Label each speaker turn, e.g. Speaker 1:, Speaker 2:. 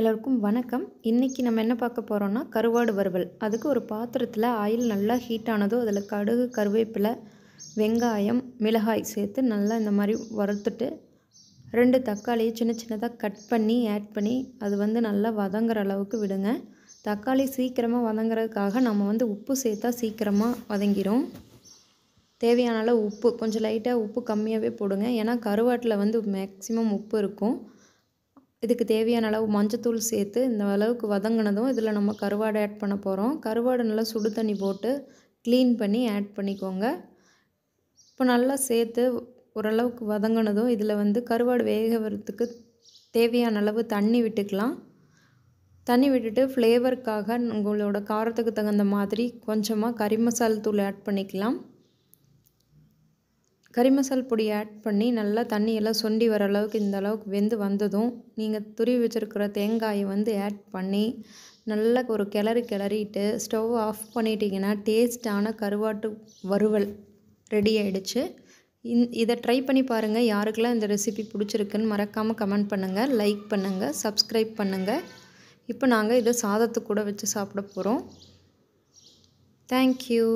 Speaker 1: எல்லோருக்கும் வணக்கம் இன்றைக்கி நம்ம என்ன பார்க்க போகிறோன்னா கருவாடு வறுவல் அதுக்கு ஒரு பாத்திரத்தில் ஆயில் நல்லா ஹீட் ஆனதோ அதில் கடுகு கருவேப்பிலை வெங்காயம் மிளகாய் சேர்த்து நல்லா இந்த மாதிரி வறுத்துட்டு ரெண்டு தக்காளியை சின்ன சின்னதாக கட் பண்ணி ஆட் பண்ணி அது வந்து நல்லா வதங்குற அளவுக்கு விடுங்க தக்காளி சீக்கிரமாக வதங்குறதுக்காக நம்ம வந்து உப்பு சேர்த்தா சீக்கிரமாக வதங்கிடும் தேவையான அளவு உப்பு கொஞ்சம் லைட்டாக உப்பு கம்மியாகவே போடுங்க ஏன்னா கருவாட்டில் வந்து மேக்ஸிமம் உப்பு இருக்கும் இதுக்கு தேவையான அளவு மஞ்சத்தூள் சேர்த்து இந்த அளவுக்கு வதங்கினதும் இதில் நம்ம கருவாடு ஆட் பண்ண போகிறோம் கருவாடு நல்லா சுடு தண்ணி போட்டு க்ளீன் பண்ணி ஆட் பண்ணிக்கோங்க இப்போ நல்லா சேர்த்து ஓரளவுக்கு வதங்கினதும் இதில் வந்து கருவாடு வேக வரத்துக்கு தேவையான அளவு தண்ணி விட்டுக்கலாம் தண்ணி விட்டுட்டு ஃப்ளேவருக்காக உங்களோட காரத்துக்கு தகுந்த மாதிரி கொஞ்சமாக கறி மசால் தூள் ஆட் பண்ணிக்கலாம் கறி மசால் பொடி ஆட் பண்ணி நல்லா தண்ணியெல்லாம் சொண்டி வர அளவுக்கு இந்த அளவுக்கு வெந்து வந்ததும் நீங்கள் துருவி வச்சுருக்கிற தேங்காயை வந்து ஆட் பண்ணி நல்லா ஒரு கிளறி கிளறிட்டு ஸ்டவ் ஆஃப் பண்ணிட்டீங்கன்னா டேஸ்டான கருவாட்டு வறுவல் ரெடி ஆகிடுச்சு இந் இதை ட்ரை பண்ணி பாருங்கள் யாருக்கெல்லாம் இந்த ரெசிபி பிடிச்சிருக்குன்னு மறக்காமல் கமெண்ட் பண்ணுங்கள் லைக் பண்ணுங்கள் சப்ஸ்கிரைப் பண்ணுங்கள் இப்போ நாங்கள் இதை சாதத்துக்கூட வச்சு சாப்பிட போகிறோம் தேங்க்யூ